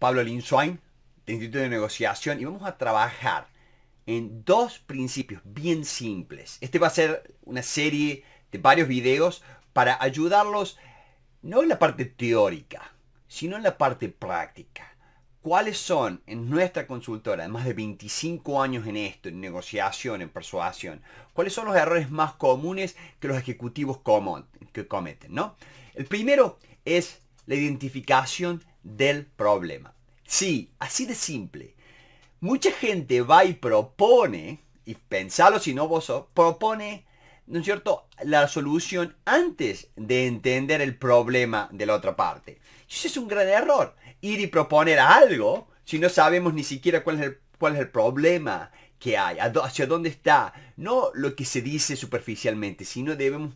Pablo Linswain del Instituto de Negociación y vamos a trabajar en dos principios bien simples. Este va a ser una serie de varios videos para ayudarlos no en la parte teórica, sino en la parte práctica. ¿Cuáles son en nuestra consultora, más de 25 años en esto, en negociación, en persuasión, cuáles son los errores más comunes que los ejecutivos cometen? ¿no? El primero es la identificación del problema. Sí, así de simple. Mucha gente va y propone, y pensalo si no vos propone, ¿no es cierto?, la solución antes de entender el problema de la otra parte. eso es un gran error, ir y proponer algo si no sabemos ni siquiera cuál es el, cuál es el problema que hay, hacia dónde está, no lo que se dice superficialmente, sino debemos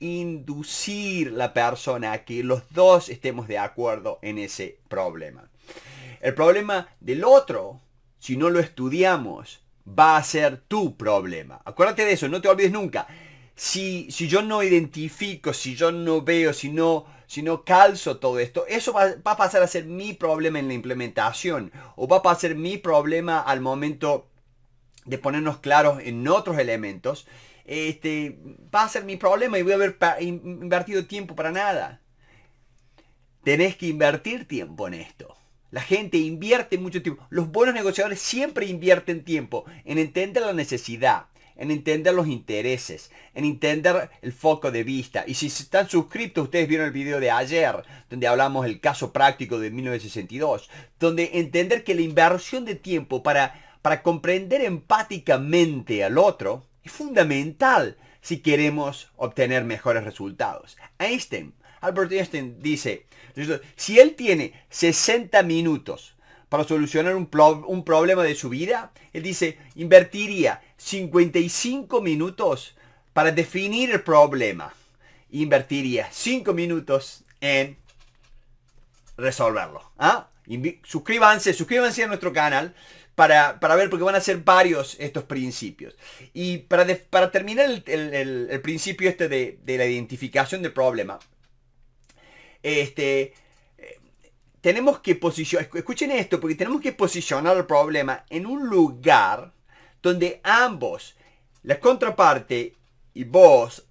inducir la persona a que los dos estemos de acuerdo en ese problema. El problema del otro, si no lo estudiamos, va a ser tu problema. Acuérdate de eso, no te olvides nunca. Si, si yo no identifico, si yo no veo, si no, si no calzo todo esto, eso va, a pasar a ser mi problema en la implementación o va a pasar mi problema al momento de ponernos claros en otros elementos, este, va a ser mi problema y voy a haber invertido tiempo para nada. Tenés que invertir tiempo en esto. La gente invierte mucho tiempo. Los buenos negociadores siempre invierten tiempo en entender la necesidad, en entender los intereses, en entender el foco de vista. Y si están suscritos, ustedes vieron el video de ayer, donde hablamos el caso práctico de 1962, donde entender que la inversión de tiempo para para comprender empáticamente al otro es fundamental si queremos obtener mejores resultados. Einstein, Albert Einstein dice, si él tiene 60 minutos para solucionar un, problema de su vida, él dice, invertiría 55 minutos para definir el problema. Invertiría 5 minutos en resolverlo. ¿Ah? Suscríbanse, suscríbanse a nuestro canal para, para, ver, porque van a ser varios estos principios. Y para, para terminar el, principio este de, la identificación del problema, este, eh, tenemos que posicionar, escuchen esto, porque tenemos que posicionar el problema en un lugar donde ambos, la contraparte y vos,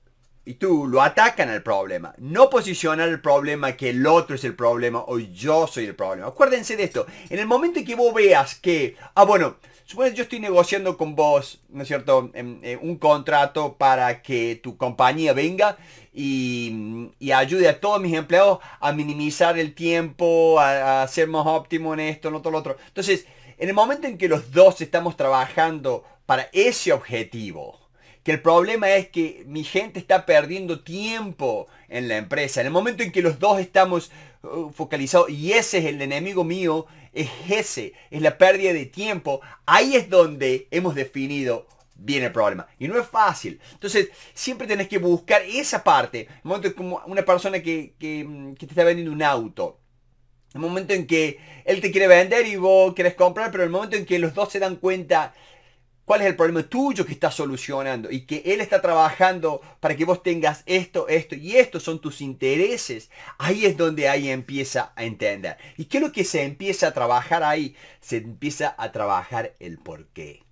y tú lo atacan al problema. No posicionan el problema que el otro es el problema o yo soy el problema. Acuérdense de esto. En el momento en que vos veas que, ah, bueno, supones yo estoy negociando con vos, ¿no es cierto?, eh, un contrato para que tu compañía venga y, ayude a todos mis empleados a minimizar el tiempo, a, a ser más óptimo en esto, en otro, en otro. Entonces, en el momento en que los dos estamos trabajando para ese objetivo, que el problema es que mi gente está perdiendo tiempo en la empresa. En el momento en que los dos estamos uh, focalizados y ese es el enemigo mío, es ese, es la pérdida de tiempo, ahí es donde hemos definido bien el problema. Y no es fácil. Entonces, siempre tenés que buscar esa parte. En el momento como una persona que, que, mm, te está vendiendo un auto. El momento en que él te quiere vender y vos querés comprar, pero el momento en que los dos se dan cuenta cuál es el problema tuyo que estás solucionando y que Él está trabajando para que vos tengas esto, esto y esto. son tus intereses. Ahí es donde ahí empieza a entender. ¿Y qué es lo que se empieza a trabajar ahí? Se empieza a trabajar el por qué.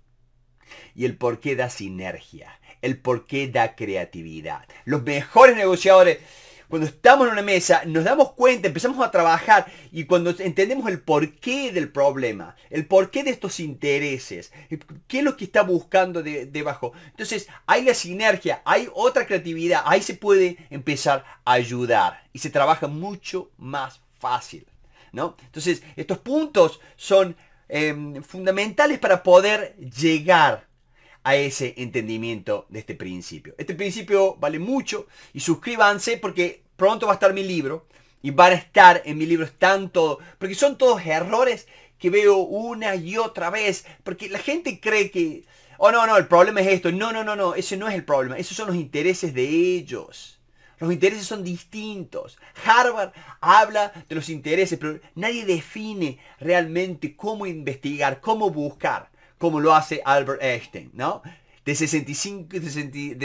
Y el por qué da sinergia, el por qué da creatividad. Los mejores negociadores cuando estamos en una mesa, nos damos cuenta, empezamos a trabajar y cuando entendemos el porqué del problema, el porqué de estos intereses, eh, qué es lo que está buscando debajo. Entonces, hay la sinergia, hay otra creatividad, ahí se puede empezar a ayudar y se trabaja mucho más fácil. ¿no? Entonces, estos puntos son em, fundamentales para poder llegar a ese entendimiento de este principio. Este principio vale mucho y suscríbanse porque pronto va a estar mi libro y van a estar en mi libro, están todos, porque son todos errores que veo una y otra vez, porque la gente cree que, oh no, no, el problema es esto, no, no, no, no, ese no es el problema, esos son los intereses de ellos. Los intereses son distintos. Harvard habla de los intereses, pero nadie define realmente cómo investigar, cómo buscar, como lo hace Albert Einstein, ¿no? de 65,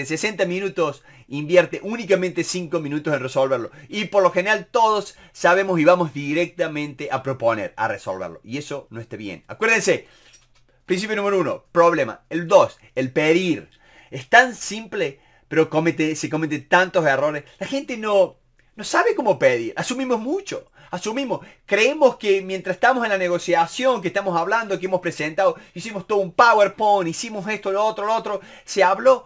60, minutos invierte únicamente 5 minutos en resolverlo. Y por lo general todos sabemos y vamos directamente a proponer, a resolverlo. Y eso no está bien. Acuérdense, principio número 1, problema. El 2, el pedir. Es tan simple, pero comete, se cometen tantos errores. La gente no, no sabe cómo pedir. Asumimos mucho asumimos, creemos que mientras estamos en la negociación, que estamos hablando, que hemos presentado, hicimos todo un PowerPoint, hicimos esto, lo otro, lo otro, se habló,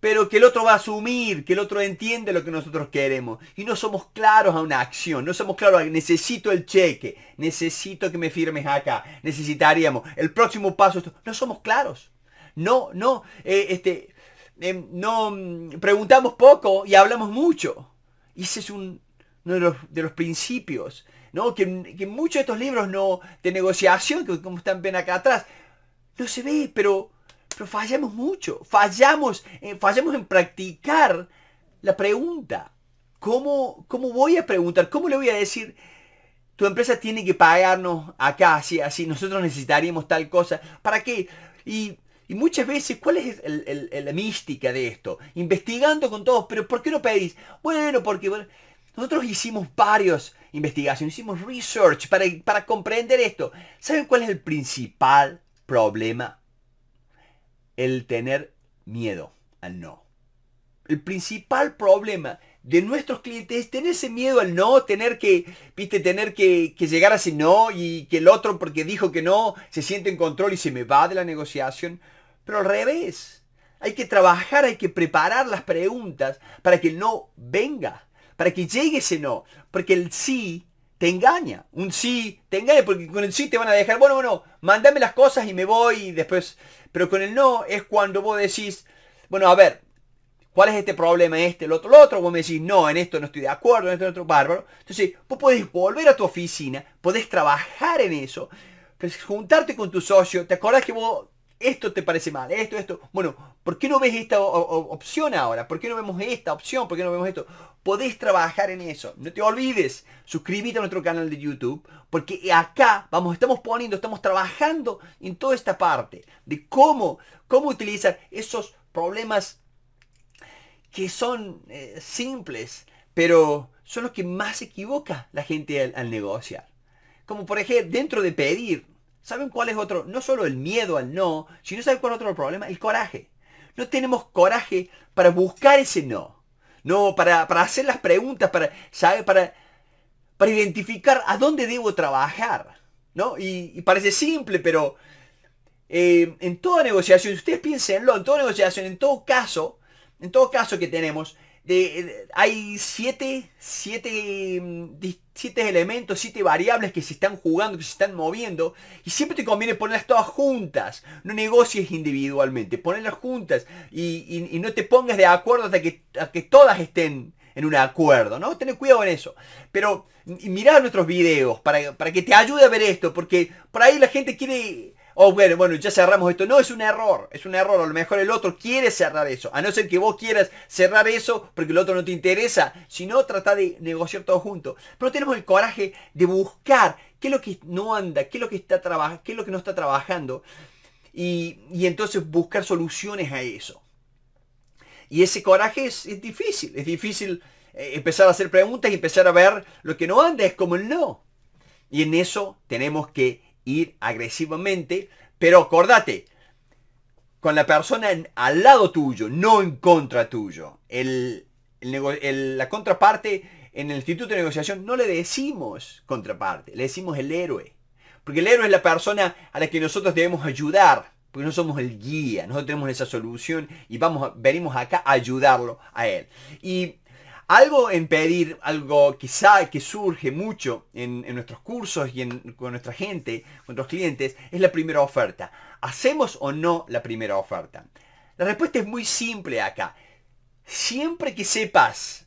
pero que el otro va a asumir, que el otro entiende lo que nosotros queremos. Y no somos claros a una acción, no somos claros a necesito el cheque, necesito que me firmes acá, necesitaríamos, el próximo paso, no somos claros. No, no, eh, este, em, no mm, preguntamos poco y hablamos mucho. Y ese es un de los, principios, ¿no? Que, muchos de estos libros no, de negociación, que como están bien acá atrás, no se ve, pero, fallamos mucho, fallamos, fallamos en practicar la pregunta. ¿Cómo, ¿Cómo voy a preguntar? ¿Cómo le voy a decir? Tu empresa tiene que pagarnos acá, así, así. Nosotros necesitaríamos tal cosa. ¿Para qué? Y muchas veces, ¿cuál es el, la mística de esto? Investigando con todos, pero ¿por qué no pedís? Bueno, porque... Nosotros hicimos varios investigaciones, hicimos research para, comprender esto. ¿Saben cuál es el principal problema? El tener miedo al no. El principal problema de nuestros clientes es tener ese miedo al no, tener que, viste, tener que, que, llegar a ese no y que el otro porque dijo que no se siente en control y se me va de la negociación. Pero al revés, hay que trabajar, hay que preparar las preguntas para que el no venga para que llegue ese no. Porque el sí te engaña. Un sí te engaña porque con el sí te van a dejar, bueno, bueno, mandame las cosas y me voy y después... Pero con el no es cuando vos decís, bueno, a ver, ¿cuál es este problema? Este, el otro, el otro. Vos me decís, no, en esto no estoy de acuerdo, en esto, en otro, bárbaro. Entonces, vos podés volver a tu oficina, podés trabajar en eso, juntarte con tu socio, ¿te acordás que vos esto te parece mal, esto, esto. Bueno, ¿Por qué no ves esta opción ahora? ¿Por qué no vemos esta opción? ¿Por qué no vemos esto? Podés trabajar en eso. No te olvides, suscríbete a nuestro canal de YouTube, porque acá vamos, estamos poniendo, estamos trabajando en toda esta parte de cómo, cómo utilizar esos problemas que son eh, simples, pero son los que más equivoca la gente al, al negociar. Como por ejemplo, dentro de pedir, ¿saben cuál es otro? No solo el miedo al no, sino ¿saben cuál es otro problema? El coraje no tenemos coraje para buscar ese no. No, para, hacer las preguntas, para, ¿sabe? Para, para identificar a dónde debo trabajar. ¿no? Y, parece simple, pero eh, en toda negociación, ustedes piensenlo, en toda negociación, en todo caso, en todo caso que tenemos, hay siete, mm, siete, elementos, siete variables que se están jugando, que se están moviendo. Y siempre te conviene ponerlas todas juntas. No negocies individualmente, ponerlas juntas. Y, no te pongas de acuerdo hasta que, todas estén en un acuerdo, ¿no? Tener cuidado en eso. Pero mirá nuestros videos para, para que te ayude a ver esto, porque por ahí la gente quiere oh, bueno, bueno, ya cerramos esto. No, es un error, es un error. A lo mejor el otro quiere cerrar eso. A no ser que vos quieras cerrar eso porque el otro no te interesa. Si no, trata de negociar todo junto. Pero tenemos el coraje de buscar qué es lo que no anda, qué es lo que, está qué es lo que no está trabajando. Y, entonces buscar soluciones a eso. Y ese coraje es, difícil, es difícil eh, empezar a hacer preguntas y empezar a ver lo que no anda, es como el no. Y en eso tenemos que ir agresivamente, pero acordate, con la persona al lado tuyo, no en contra tuyo. El, la contraparte en el Instituto de Negociación no le decimos contraparte, le decimos el héroe. Porque el héroe es la persona a la que nosotros debemos ayudar, porque no somos el guía, nosotros tenemos esa solución y vamos, venimos acá a ayudarlo a él. Y algo en pedir, algo quizá que surge mucho en, nuestros cursos y con nuestra gente, con nuestros clientes, es la primera oferta. ¿Hacemos o no la primera oferta? La respuesta es muy simple acá. Siempre que sepas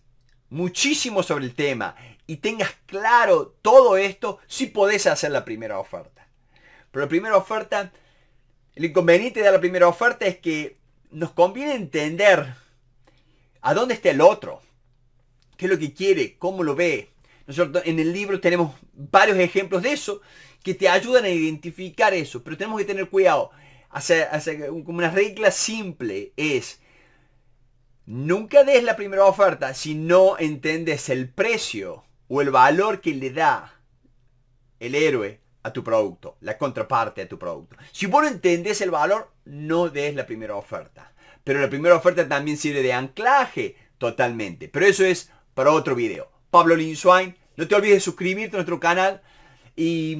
muchísimo sobre el tema y tengas claro todo esto, sí podés hacer la primera oferta. Pero la primera oferta, el inconveniente de la primera oferta es que nos conviene entender a dónde está el otro qué es lo que quiere, cómo lo ve. Nosotros En el libro tenemos varios ejemplos de eso que te ayudan a identificar eso, pero tenemos que tener cuidado. como una regla simple es, nunca des la primera oferta si no entiendes el precio o el valor que le da el héroe a tu producto, la contraparte a tu producto. Si vos no entendés el valor, no des la primera oferta. Pero la primera oferta también sirve de anclaje totalmente. Pero eso es para otro video. Pablo Linswain. no te olvides de suscribirte a nuestro canal y,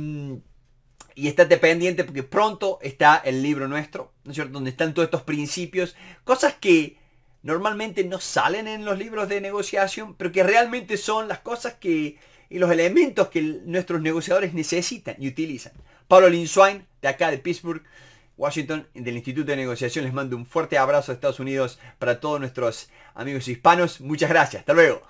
y estate pendiente porque pronto está el libro nuestro, ¿no es cierto? Donde están todos estos principios, cosas que normalmente no salen en los libros de negociación, pero que realmente son las cosas que y los elementos que nuestros negociadores necesitan y utilizan. Pablo Linswain, de acá de Pittsburgh, Washington, del Instituto de Negociación, les mando un fuerte abrazo a Estados Unidos para todos nuestros amigos hispanos. Muchas gracias. Hasta luego.